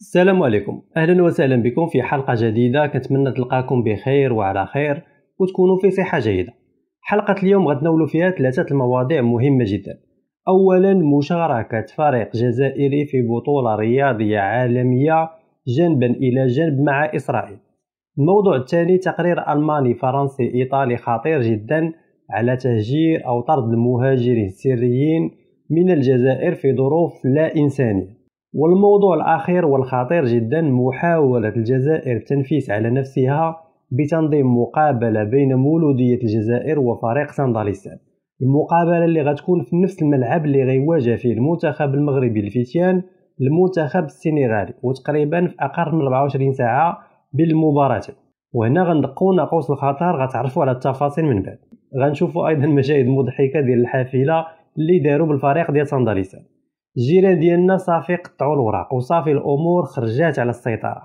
السلام عليكم اهلا وسهلا بكم في حلقه جديده كنتمنى تلقاكم بخير وعلى خير وتكونوا في صحه جيده حلقه اليوم غتناولوا فيها ثلاثه المواضيع مهمه جدا اولا مشاركه فريق جزائري في بطوله رياضيه عالميه جنبا الى جنب مع اسرائيل الموضوع الثاني تقرير الماني فرنسي ايطالي خطير جدا على تهجير او طرد المهاجرين السريين من الجزائر في ظروف لا انسانيه والموضوع الأخير والخطير جدا محاولة الجزائر التنفيس على نفسها بتنظيم مقابلة بين مولودية الجزائر وفريق سنداليسان المقابلة اللي غتكون في نفس الملعب اللي غيواجه فيه المنتخب المغربي الفتيان المنتخب السنغالي وتقريبا في أقل من 24 ساعة بالمباراه وهنا غندقوا ناقوس الخطر غتعرفوا على التفاصيل من بعد غنشوفوا ايضا مشاهد مضحكه ديال الحافله اللي داروا بالفريق ديال سانداليسان الجيران ديالنا صافي قطعوا الوراق وصافي الامور خرجات على السيطره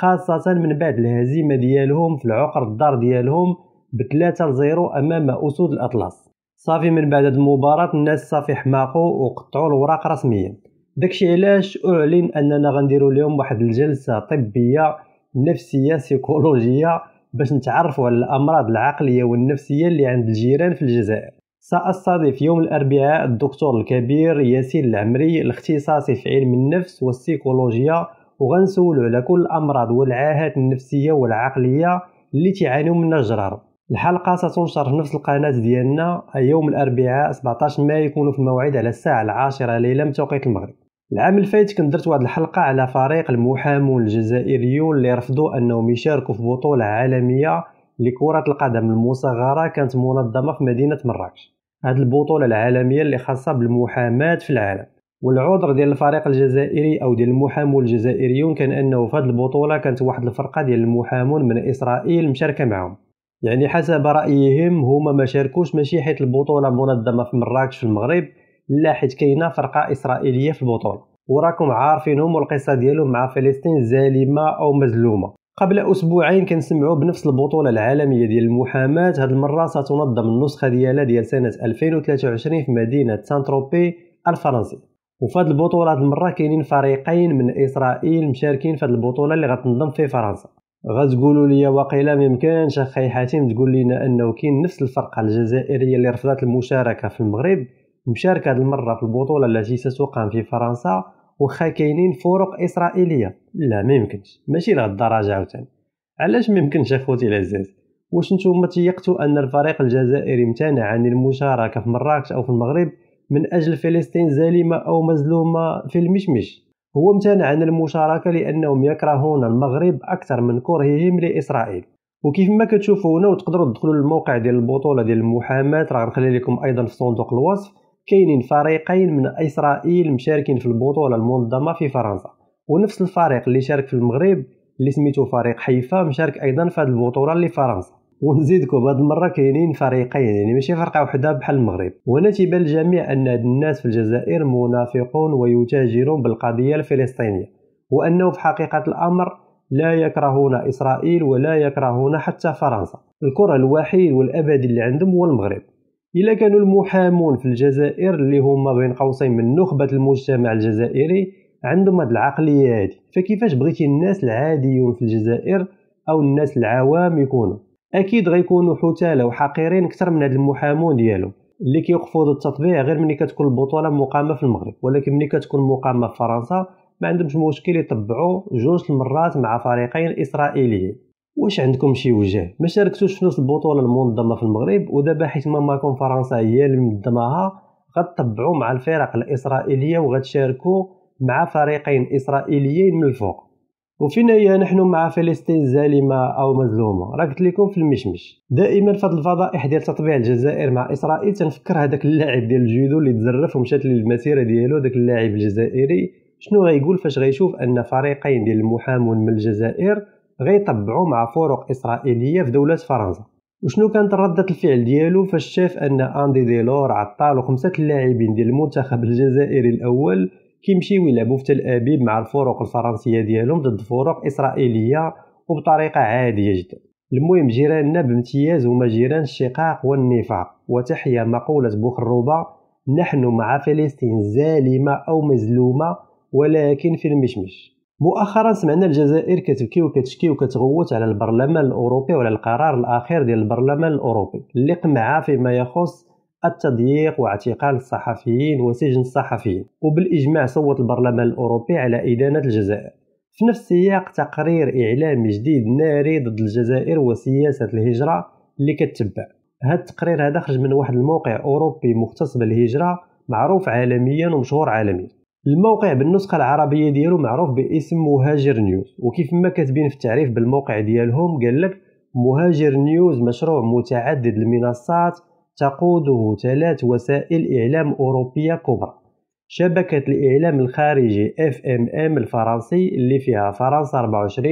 خاصه من بعد الهزيمه ديالهم في العقر الدار ديالهم ب 3 0 امام اسود الاطلس صافي من بعد هاد المباراه الناس صافي حماقوا وقطعوا الوراق رسميا داكشي علاش اعلن اننا غنديروا اليوم واحد الجلسه طبيه نفسيه سيكولوجيه باش نتعرفوا على الامراض العقليه والنفسيه اللي عند الجيران في الجزائر سأستضيف يوم الأربعاء الدكتور الكبير ياسين العمري الاختصاصي في علم النفس والسيكولوجيا وغنسول على كل الأمراض والعاهات النفسية والعقلية اللي تعانيو منها الجرار الحلقة ستنشر في نفس القناة ديالنا يوم الأربعاء 17 ما يكون في الموعد على الساعة العاشرة ليلا بتوقيت المغرب العام الفايت كنت درت واحد الحلقة على فريق المحامون الجزائريون اللي رفضوا أنهم يشاركوا في بطولة عالمية لكرة القدم المصغرة كانت منظمة في مدينة مراكش هذه البطوله العالميه اللي خاصه بالمحاماه في العالم والعذر ديال الفريق الجزائري او ديال المحامون الجزائريون كان انه في هذه البطوله كانت واحد الفرقه ديال المحامون من اسرائيل مشاركه معهم يعني حسب رايهم هما ما شاركوش ماشي حيت البطوله منظمه في مراكش في المغرب لا حيت كاينه فرقه اسرائيليه في البطوله وراكم عارفينهم والقصه ديالهم مع فلسطين زالمه او مظلومه قبل اسبوعين كنسمعوا بنفس البطوله العالميه ديال المحاماه هذه المره ستنظم النسخه ديالها ديال سنه 2023 في مدينه سان تروبي الفرنسي وفي هذه البطوله هذه المره كاينين فريقين من اسرائيل مشاركين في هذه البطوله اللي غتنظم في فرنسا غتقولوا لي واقيلا ما يمكنش اخي حاتم تقول لنا انه كاين نفس الفرقه الجزائريه اللي رفضت المشاركه في المغرب مشاركه هذه المره في البطوله التي ستقام في فرنسا واخا كاينين فرق اسرائيليه لا ما يمكنش ماشي لهاد الدرجه عاوتاني علاش ما يمكنش اخوتي العزاز واش نتوما تيقتوا ان الفريق الجزائري امتنع عن المشاركه في مراكش او في المغرب من اجل فلسطين زالمه او مظلومه في المشمش هو امتنع عن المشاركه لانهم يكرهون المغرب اكثر من كرههم لاسرائيل وكيف ما كتشوفوا هنا وتقدروا تدخلوا للموقع ديال البطوله ديال المحاماه راه نخلي لكم ايضا في صندوق الوصف كاينين فريقين من اسرائيل مشاركين في البطوله المنظمه في فرنسا ونفس الفريق اللي شارك في المغرب اللي سميتو فريق حيفا مشارك ايضا في هذه البطوله اللي فرنسا ونزيدكم هاد المره كاينين فريقين يعني ماشي فرقه وحده بحال المغرب وهنا تيبان الجميع ان هاد الناس في الجزائر منافقون ويتاجرون بالقضيه الفلسطينيه وانه في حقيقه الامر لا يكرهون اسرائيل ولا يكرهون حتى فرنسا الكره الوحيد والابدي اللي عندهم هو المغرب الا كانوا المحامون في الجزائر اللي هما بين قوسين من نخبه المجتمع الجزائري عندهم هاد العقليه هادي فكيفاش بغيتي الناس العاديون في الجزائر او الناس العوام يكونوا اكيد غيكونوا حتالة وحقيرين اكثر من هاد المحامون ديالهم اللي ضد التطبيع غير ملي كتكون البطوله مقامه في المغرب ولكن ملي كتكون مقامه في فرنسا ما عندهمش مشكل يطبعوا جوج المرات مع فريقين اسرائيليين واش عندكم شي وجه ما شاركتوش في نفس البطوله المنظمه في المغرب ودابا حيت ما ماكم فرنسا هي اللي منظماها غتطبعوا مع الفرق الاسرائيليه وغتشاركوا مع فريقين اسرائيليين من الفوق وفينا هي نحن مع فلسطين زالمة أو مظلومة راه قلت لكم في المشمش دائما في هذا الفضائح ديال تطبيع الجزائر مع إسرائيل تنفكر هذاك اللاعب ديال الجودو اللي تزرف ومشات للمسيرة ديالو داك اللاعب الجزائري شنو غيقول فاش غيشوف أن فريقين ديال المحامون من الجزائر غيطبعوا مع فرق إسرائيلية في دولة فرنسا وشنو كانت ردة الفعل ديالو فاش شاف أن أندي ديلور عطالو خمسة اللاعبين ديال المنتخب الجزائري الأول كيمشيو يلعبوا في تل أبيب مع الفرق الفرنسية ديالهم ضد فرق إسرائيلية وبطريقة عادية جدا المهم جيراننا بامتياز هما جيران الشقاق والنفاق وتحيا مقولة بوخروبا نحن مع فلسطين زالمة أو مزلومة ولكن في المشمش مؤخرا سمعنا الجزائر كتبكي وكتشكي وكتغوت على البرلمان الاوروبي وعلى القرار الاخير ديال البرلمان الاوروبي اللي قمعها فيما يخص التضييق واعتقال الصحفيين وسجن الصحفيين وبالاجماع صوت البرلمان الاوروبي على ادانه الجزائر في نفس السياق تقرير اعلامي جديد ناري ضد الجزائر وسياسه الهجره اللي كتبع هذا التقرير هذا خرج من واحد الموقع اوروبي مختص بالهجره معروف عالميا ومشهور عالميا الموقع بالنسخة العربية ديالو معروف باسم مهاجر نيوز وكيف ما كاتبين في التعريف بالموقع ديالهم قال لك مهاجر نيوز مشروع متعدد المنصات تقوده ثلاث وسائل إعلام أوروبية كبرى شبكة الإعلام الخارجي FMM الفرنسي اللي فيها فرنسا 24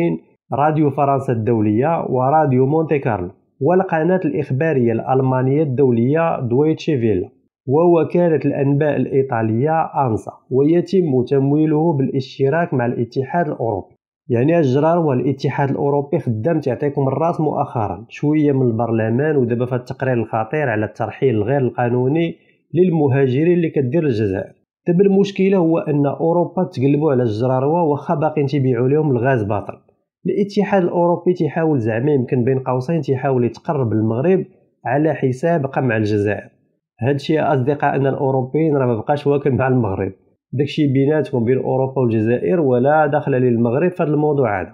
راديو فرنسا الدولية وراديو مونتي كارلو والقناة الإخبارية الألمانية الدولية دويتشي فيلا ووكالة الأنباء الإيطالية أنسا ويتم تمويله بالاشتراك مع الاتحاد الأوروبي يعني الجرار والاتحاد الأوروبي خدام تعطيكم الراس مؤخرا شوية من البرلمان ودابا في التقرير الخطير على الترحيل الغير القانوني للمهاجرين اللي كدير الجزائر دابا المشكلة هو أن أوروبا تقلبوا على الجراروة واخا باقيين تيبيعوا لهم الغاز باطل الاتحاد الأوروبي تيحاول زعما يمكن بين قوسين تيحاول يتقرب المغرب على حساب قمع الجزائر هادشي اصدقائنا الاوروبيين راه مابقاش واكل مع المغرب داكشي بيناتهم بين اوروبا والجزائر ولا دخل للمغرب في الموضوع هذا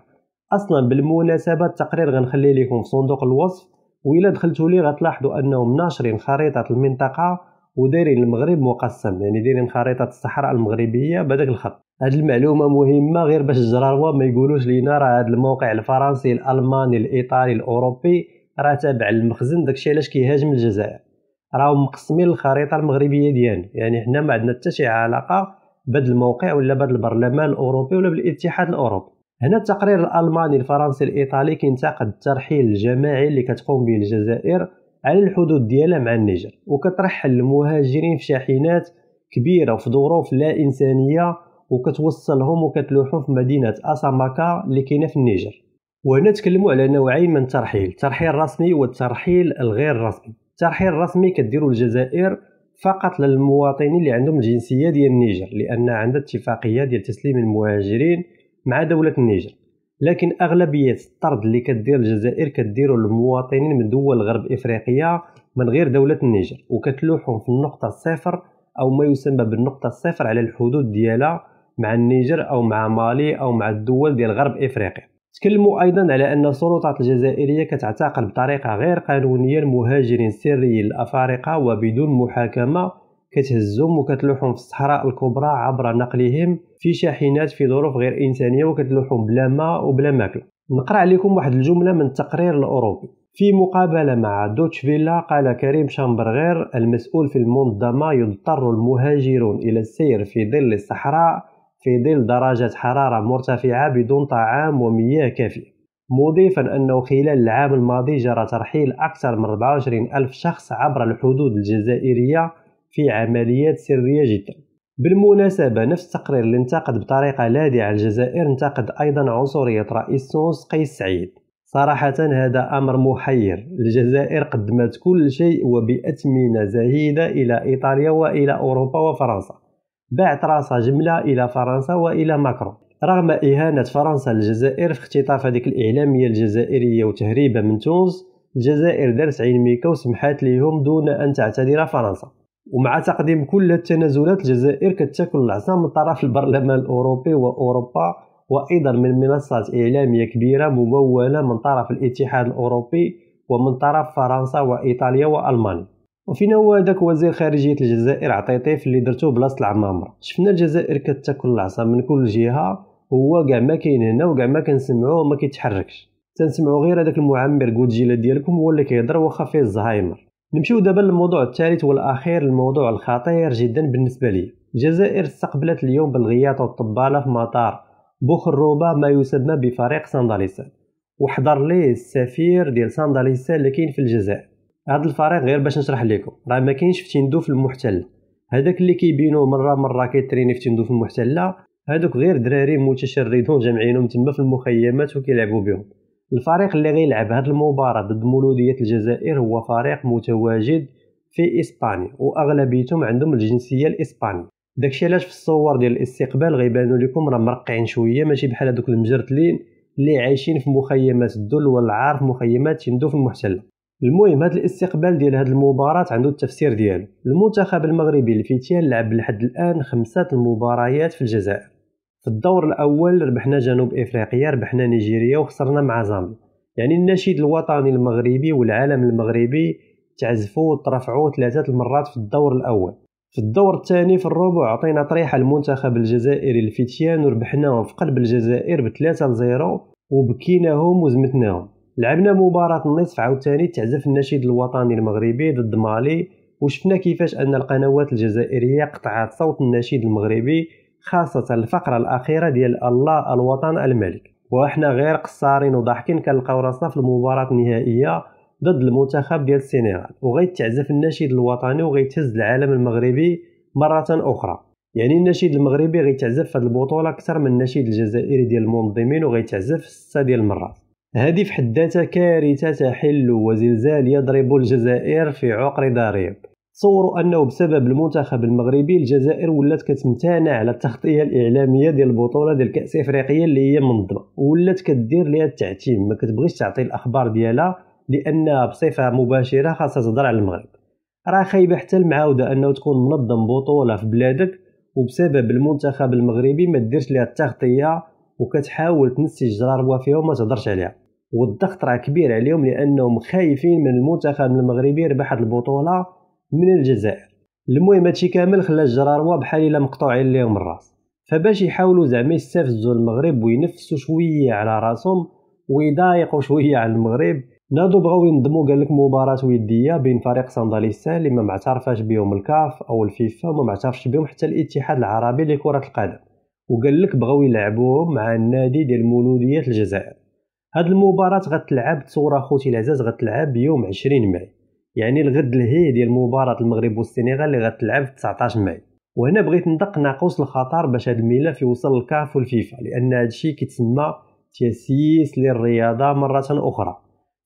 اصلا بالمناسبه التقرير غنخليه لكم في صندوق الوصف وإلا دخلتوا ليه غتلاحظوا انهم ناشرين خريطه المنطقه ودايرين المغرب مقسم يعني دايرين خريطه الصحراء المغربيه بهذاك الخط هاد المعلومه مهمه غير باش الجراروا ما يقولوش لينا راه هاد الموقع الفرنسي الالماني الايطالي الاوروبي راه تابع للمخزن داكشي علاش كيهاجم الجزائر راهو مقسمين الخريطه المغربيه ديالنا يعني حنا ما عندنا حتى شي علاقه بهاد الموقع ولا بهاد البرلمان الاوروبي ولا بالاتحاد الاوروبي هنا التقرير الالماني الفرنسي الايطالي كينتقد الترحيل الجماعي اللي كتقوم به الجزائر على الحدود ديالها مع النيجر وكترحل المهاجرين في شاحنات كبيره وفي ظروف لا انسانيه وكتوصلهم وكتلوحهم في مدينه اساماكا اللي كاينه في النيجر وهنا تكلموا على نوعين من الترحيل الترحيل الرسمي والترحيل الغير رسمي الترحيل الرسمي كديرو الجزائر فقط للمواطنين اللي عندهم الجنسيه ديال النيجر لان عندها اتفاقيه ديال تسليم المهاجرين مع دوله النيجر لكن اغلبيه الطرد اللي كدير الجزائر كديرو للمواطنين من دول غرب افريقيا من غير دوله النيجر وكتلوحهم في النقطه الصفر او ما يسمى بالنقطه الصفر على الحدود ديالها مع النيجر او مع مالي او مع الدول ديال غرب افريقيا تكلموا ايضا على ان السلطات الجزائريه كتعتقل بطريقه غير قانونيه المهاجرين السريين الافارقه وبدون محاكمه كتهزهم وكتلوحهم في الصحراء الكبرى عبر نقلهم في شاحنات في ظروف غير انسانيه وكتلوحهم بلا ماء وبلا ماكله نقرا عليكم واحد الجمله من التقرير الاوروبي في مقابله مع دوتش فيلا قال كريم شامبرغير المسؤول في المنظمه يضطر المهاجرون الى السير في ظل الصحراء في ظل درجة حرارة مرتفعة بدون طعام ومياه كافية مضيفا أنه خلال العام الماضي جرى ترحيل أكثر من 24 ألف شخص عبر الحدود الجزائرية في عمليات سرية جدا بالمناسبة نفس التقرير اللي انتقد بطريقة لاذعة الجزائر انتقد أيضا عنصرية رئيس تونس قيس سعيد صراحة هذا أمر محير الجزائر قدمت كل شيء وبأثمنة زهيدة إلى إيطاليا وإلى أوروبا وفرنسا باعت راسها جملة إلى فرنسا وإلى ماكرون رغم إهانة فرنسا للجزائر في اختطاف هذيك الإعلامية الجزائرية وتهريبها من تونس الجزائر دارت عين ميكا وسمحات ليهم دون أن تعتذر فرنسا ومع تقديم كل التنازلات الجزائر كتاكل العصا من طرف البرلمان الأوروبي وأوروبا وأيضا من منصات إعلامية كبيرة ممولة من طرف الاتحاد الأوروبي ومن طرف فرنسا وإيطاليا وألمانيا وفينا هو داك وزير خارجيه الجزائر عطيطيف اللي درتو بلاصه العمامره شفنا الجزائر كتاكل العصا من كل جهه هو كاع ما كاين هنا وكاع ما كنسمعوه ما كيتحركش تنسمعو غير هذاك المعمر كوتجيلا ديالكم هو اللي كيهضر واخا فيه الزهايمر نمشيو دابا للموضوع الثالث والاخير الموضوع الخطير جدا بالنسبه لي الجزائر استقبلت اليوم بالغياط والطباله في مطار بوخروبا ما يسمى بفريق سانداليسان وحضر ليه السفير ديال سانداليسان اللي كاين في الجزائر هذا الفريق غير باش نشرح لكم راه ما كاينش في تندو في المحتل هذاك اللي كيبينوه مره مره كيتريني في تندو في المحتله هذوك غير دراري متشردون جامعينهم تما في المخيمات وكيلعبوا بهم الفريق اللي غيلعب هذه المباراه ضد مولوديه الجزائر هو فريق متواجد في اسبانيا واغلبيتهم عندهم الجنسيه الاسبانيه داكشي علاش في الصور ديال الاستقبال غيبانوا لكم راه مرقعين شويه ماشي بحال هذوك المجرتلين اللي عايشين في مخيمات الدل والعار في مخيمات تندو في المحتله المهم هذا الاستقبال ديال هذه المباراة عنده التفسير ديالو المنتخب المغربي الفتيان لعب لحد الآن خمسة المباريات في الجزائر في الدور الأول ربحنا جنوب إفريقيا ربحنا نيجيريا وخسرنا مع زامبيا يعني النشيد الوطني المغربي والعالم المغربي تعزفوا وترفعوا ثلاثة المرات في الدور الأول في الدور الثاني في الربع عطينا طريحة المنتخب الجزائري الفتيان وربحناهم في قلب الجزائر بثلاثة 3 0 وبكيناهم وزمتناهم لعبنا مباراة النصف عاوتاني تعزف النشيد الوطني المغربي ضد مالي وشفنا كيفاش أن القنوات الجزائرية قطعت صوت النشيد المغربي خاصة الفقرة الأخيرة ديال الله الوطن الملك وإحنا غير قصارين وضاحكين كنلقاو راسنا في المباراة النهائية ضد المنتخب ديال السنغال وغيتعزف النشيد الوطني وغيتهز العالم المغربي مرة أخرى يعني النشيد المغربي غيتعزف في البطولة أكثر من النشيد الجزائري ديال المنظمين وغيتعزف ستة ديال المرات هذه في حد ذاتها كارثة تحل وزلزال يضرب الجزائر في عقر ضريب تصوروا أنه بسبب المنتخب المغربي الجزائر ولات كتمتنع على التغطية الإعلامية ديال البطولة ديال كأس إفريقيا اللي هي منظمة ولات كدير ليها التعتيم ما كتبغيش تعطي الأخبار ديالها لأنها بصفة مباشرة خاصها تهضر على المغرب راه خايبة حتى المعاودة أنه تكون منظم بطولة في بلادك وبسبب المنتخب المغربي ما ديرش ليها التغطية وكتحاول تنسي الجرار فيهم وما تهضرش عليها والضغط راه كبير عليهم لانهم خايفين من المنتخب المغربي يربح البطوله من الجزائر المهم هادشي كامل خلى الجراروا بحال الا مقطوعين ليهم الراس فباش يحاولوا زعما يستفزوا المغرب وينفسوا شويه على راسهم ويضايقوا شويه على المغرب نادو بغاو ينضموا قال لك مباراه وديه بين فريق سانداليسا اللي ما معترفاش بهم الكاف او الفيفا وما معترفش بهم حتى الاتحاد العربي لكره القدم وقال لك بغاو يلعبوهم مع النادي ديال مولوديه الجزائر هاد المباراة غتلعب تصورة خوتي العزاز غتلعب يوم 20 ماي يعني الغد الهي ديال مباراة المغرب والسنغال اللي غتلعب 19 ماي وهنا بغيت ندق ناقوس الخطر باش هاد الملف يوصل للكاف والفيفا لان هادشي كيتسمى تسييس للرياضة مرة أخرى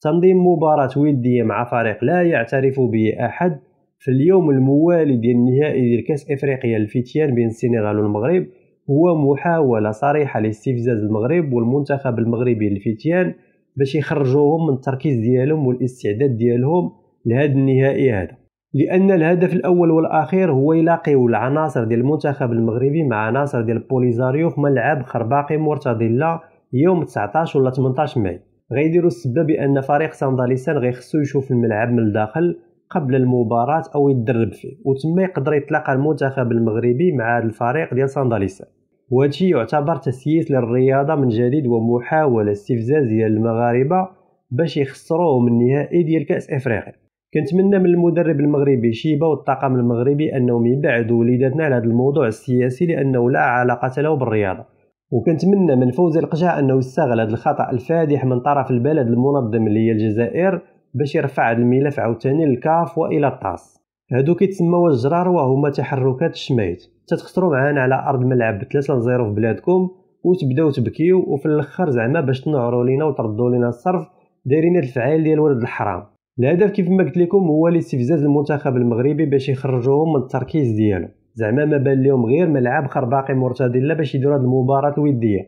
تنظيم مباراة ودية مع فريق لا يعترف به أحد في اليوم الموالي ديال النهائي ديال كأس إفريقيا الفتيان بين السنغال والمغرب هو محاولة صريحة لاستفزاز المغرب والمنتخب المغربي الفتيان باش يخرجوهم من التركيز ديالهم والاستعداد ديالهم لهذا النهائي هذا لان الهدف الاول والاخير هو يلاقيو العناصر ديال المنتخب المغربي مع عناصر ديال بوليزاريو في ملعب خرباقي مرتضله يوم 19 ولا 18 ماي غيديروا السبه بان فريق سانداليسان غيخصو يشوف الملعب من الداخل قبل المباراة أو يتدرب فيه وتما يقدر يتلاقى المنتخب المغربي مع هذا الفريق ديال سانداليسا وهادشي يعتبر تسييس للرياضة من جديد ومحاولة استفزاز ديال المغاربة باش يخسروه من النهائي ديال كأس إفريقيا كنتمنى من المدرب المغربي شيبا والطاقم المغربي أنهم يبعدوا وليداتنا على هذا الموضوع السياسي لأنه لا علاقة له بالرياضة وكنتمنى من فوزي القشاع أنه استغل هذا الخطأ الفادح من طرف البلد المنظم اللي هي الجزائر باش يرفع هذا الملف عاوتاني للكاف والى الطاس هادو كيتسموا الجرار وهما تحركات الشميت تتخسروا معانا على ارض ملعب 3 0 في بلادكم وتبداو تبكيو وفي الاخر زعما باش تنعروا لينا وتردوا لينا الصرف دايرين هاد الفعال ديال ولد الحرام الهدف كيف ما قلت لكم هو الاستفزاز المنتخب المغربي باش يخرجوهم من التركيز ديالو زعما ما بان لهم غير ملعب خرباقي لا باش يديروا هاد المباراه الوديه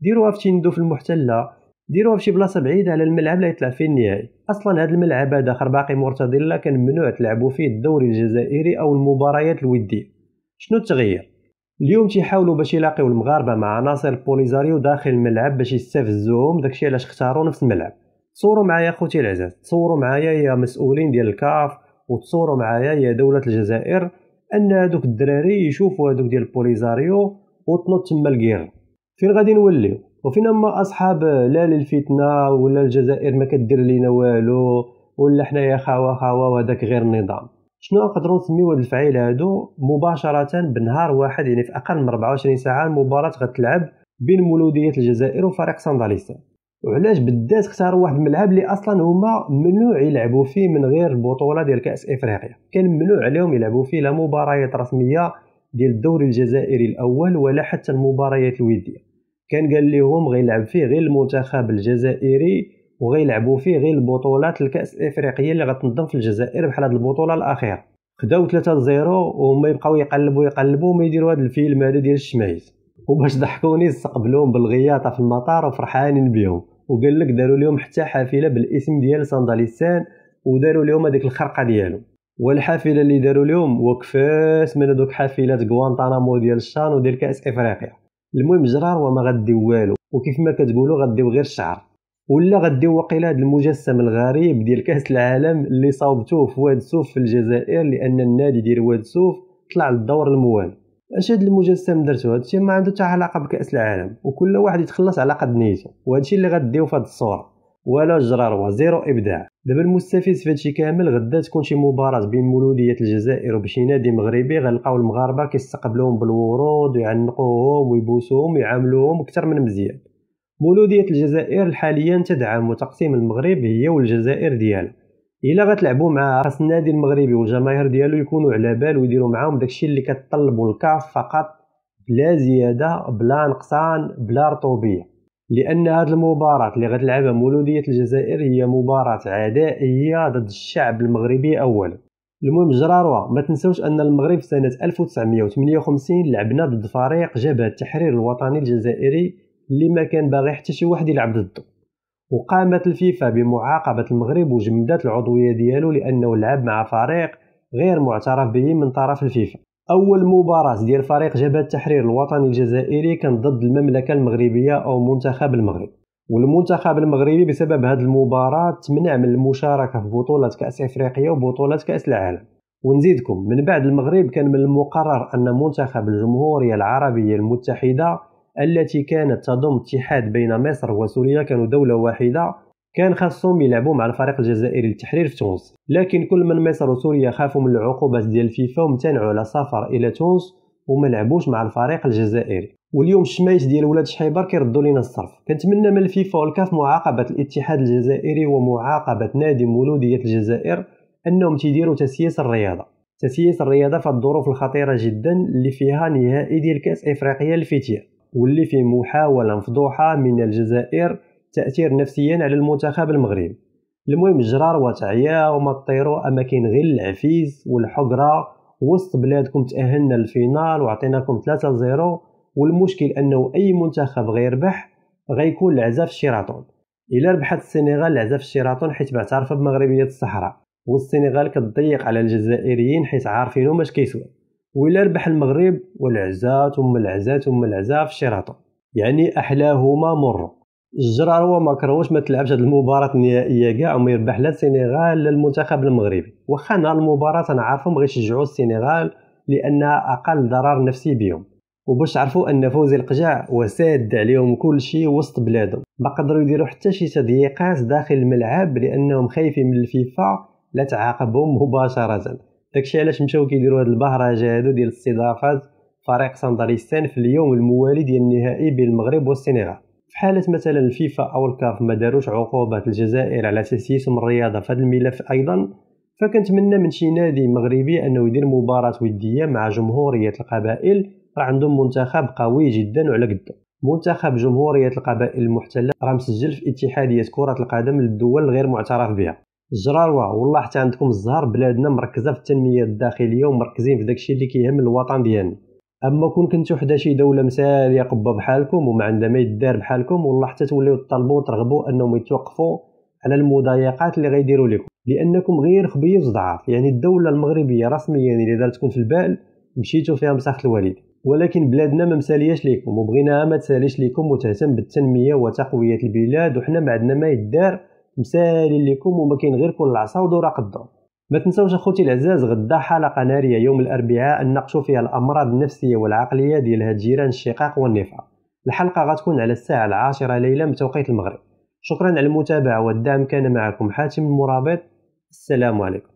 ديروها في تندو في المحتله ديروها فشي بلاصه بعيده على الملعب لا يطلع فيه النهائي اصلا هذا الملعب هذا خر باقي لا كان ممنوع تلعبوا فيه الدوري الجزائري او المباريات الوديه شنو تغير اليوم تيحاولوا باش يلاقيو المغاربه مع عناصر البوليزاريو داخل الملعب باش يستفزوهم داكشي علاش اختاروا نفس الملعب تصوروا معايا خوتي العزاز تصوروا معايا يا مسؤولين ديال الكاف وتصوروا معايا يا دوله الجزائر ان هادوك الدراري يشوفوا هادوك ديال البوليزاريو وتنط تما الكير فين غادي نوليو وفينما اصحاب لا للفتنه ولا الجزائر ما كدير لينا والو ولا حنايا خاوه خاوه وهذاك غير النظام شنو نقدروا نسميو هاد الفعيل هادو مباشره بنهار واحد يعني في اقل من 24 ساعه المباراه غتلعب بين مولوديه الجزائر وفريق سانداليستا وعلاش بالذات اختاروا واحد الملعب اللي اصلا هما ممنوع يلعبوا فيه من غير البطوله ديال كاس افريقيا كان ممنوع عليهم يلعبوا فيه لا مباريات رسميه ديال الدوري الجزائري الاول ولا حتى المباريات الوديه كان قال لهم غيلعب فيه غير المنتخب الجزائري وغيلعبوا فيه غير البطولات الكاس الافريقيه اللي غتنظم في الجزائر بحال هاد البطوله الاخيره خداو 3 0 وهما يبقاو يقلبوا يقلبوا وما يديروا هذا الفيلم هذا ديال الشمايز وباش ضحكوني استقبلوهم بالغياطه في المطار وفرحانين بهم وقال لك داروا لهم حتى حافله بالاسم ديال سانداليسان وداروا لهم هذيك الخرقه ديالو والحافله اللي داروا لهم وكفاس من هذوك حافلات غوانتانامو ديال الشان وديال كاس افريقيا المهم جرار وما غديو والو وكيف ما كتقولوا غديو غير الشعر ولا غديو وقيل هذا المجسم الغريب ديال كاس العالم اللي صاوبتوه في واد سوف في الجزائر لان النادي ديال واد سوف طلع للدور الموال اش هاد المجسم درتو هادشي ما عنده حتى علاقه بكاس العالم وكل واحد يتخلص على قد نيته وهادشي اللي غديو في هاد الصوره ولا جرار زيرو ابداع دابا المستفز في هادشي كامل غدا تكون شي مباراة بين مولودية الجزائر وبشي نادي مغربي غنلقاو المغاربة كيستقبلوهم بالورود ويعنقوهم ويبوسوهم ويعاملوهم أكثر من مزيان مولودية الجزائر حاليا تدعم وتقسيم المغرب هي والجزائر ديالها الا غتلعبوا مع خاص النادي المغربي والجماهير ديالو يكونوا على بال ويديروا معاهم داكشي اللي كتطلبوا الكاف فقط بلا زياده بلا نقصان بلا رطوبيه لان هذه المباراه اللي غتلعبها مولوديه الجزائر هي مباراه عدائيه ضد الشعب المغربي اولا المهم جراروا ما تنسوش ان المغرب سنه 1958 لعبنا ضد فريق جبهه التحرير الوطني الجزائري اللي ما كان باغي حتى شي واحد يلعب ضده وقامت الفيفا بمعاقبه المغرب وجمدات العضويه ديالو لانه لعب مع فريق غير معترف به من طرف الفيفا اول مباراه ديال فريق جبهه التحرير الوطني الجزائري كان ضد المملكه المغربيه او منتخب المغرب والمنتخب المغربي بسبب هذه المباراه تمنع من المشاركه في بطوله كاس افريقيا وبطوله كاس العالم ونزيدكم من بعد المغرب كان من المقرر ان منتخب الجمهوريه العربيه المتحده التي كانت تضم اتحاد بين مصر وسوريا كانوا دوله واحده كان خاصهم يلعبوا مع الفريق الجزائري للتحرير في تونس لكن كل من مصر وسوريا خافوا من العقوبات ديال الفيفا وامتنعوا على السفر الى تونس وما لعبوش مع الفريق الجزائري واليوم الشمايش ديال ولاد شحيبر كيردوا لينا الصرف كنتمنى من الفيفا والكاف معاقبه الاتحاد الجزائري ومعاقبه نادي مولوديه الجزائر انهم تيديروا تسييس الرياضه تسييس الرياضه في الظروف الخطيره جدا اللي فيها نهائي ديال كاس افريقيا الفتيه واللي فيه محاوله مفضوحه من الجزائر تاثير نفسيا على المنتخب المغربي المهم جرار وتعيا وما طيروا اما كاين غير العفيز والحقره وسط بلادكم تاهلنا للفينال وعطيناكم 3 0 والمشكل انه اي منتخب غيربح غيكون العزا في الشيراتون الا ربحت السنغال العزا في الشيراتون حيت معترفه بمغربيه الصحراء والسنغال كتضيق على الجزائريين حيت عارفينهم اش كيسوا وإلا ربح المغرب والعزا ثم العزا ثم العزا في الشيراتون يعني احلاهما مر الجرار هو ما كرهوش ما تلعبش هذه المباراه النهائيه كاع وما يربح لا السينغال لا المنتخب المغربي واخا نهار المباراه انا غيشجعوا السينغال لانها اقل ضرر نفسي بهم وباش عرفوا ان فوزي القجع وساد عليهم كل شيء وسط بلادهم ما قدروا يديروا حتى شي تضييقات داخل الملعب لانهم خايفين من الفيفا لا تعاقبهم مباشره داكشي علاش مشاو كيديروا هاد البهرجه هادو ديال الاستضافات فريق سانداليستان في اليوم الموالي ديال النهائي بين المغرب والسنغال في حاله مثلا الفيفا او الكاف ما داروش عقوبات الجزائر على اسم الرياضه في هذا الملف ايضا فكنتمنى من شي نادي مغربي انه يدير مباراه وديه مع جمهوريه القبائل راه عندهم منتخب قوي جدا وعلى قد منتخب جمهوريه القبائل المحتله راه مسجل في اتحاديه كره القدم للدول الغير معترف بها جراروة والله حتى عندكم الزهر بلادنا مركزه في التنميه الداخليه ومركزين في داكشي اللي كيهم الوطن ديالنا اما كون كنتو حدا شي دوله مساليه قبه بحالكم وما عندها ما يدار بحالكم والله حتى توليو تطلبوا وترغبوا انهم يتوقفوا على المضايقات اللي غيديروا لكم لانكم غير خبيز ضعاف يعني الدوله المغربيه رسميا يعني دارتكم في البال مشيتو فيها مسخ الوالد ولكن بلادنا ما مسالياش ليكم وبغيناها ما تساليش ليكم وتهتم بالتنميه وتقويه البلاد وحنا ما عندنا ما يدار مسالي ليكم وما كاين غير كل العصا ودورة قدام ما تنسوش اخوتي العزاز غدا حلقه ناريه يوم الاربعاء نناقشوا فيها الامراض النفسيه والعقليه ديال هاد جيران الشقاق والنفاق الحلقه غتكون على الساعه العاشرة ليلا بتوقيت المغرب شكرا على المتابعه والدعم كان معكم حاتم المرابط السلام عليكم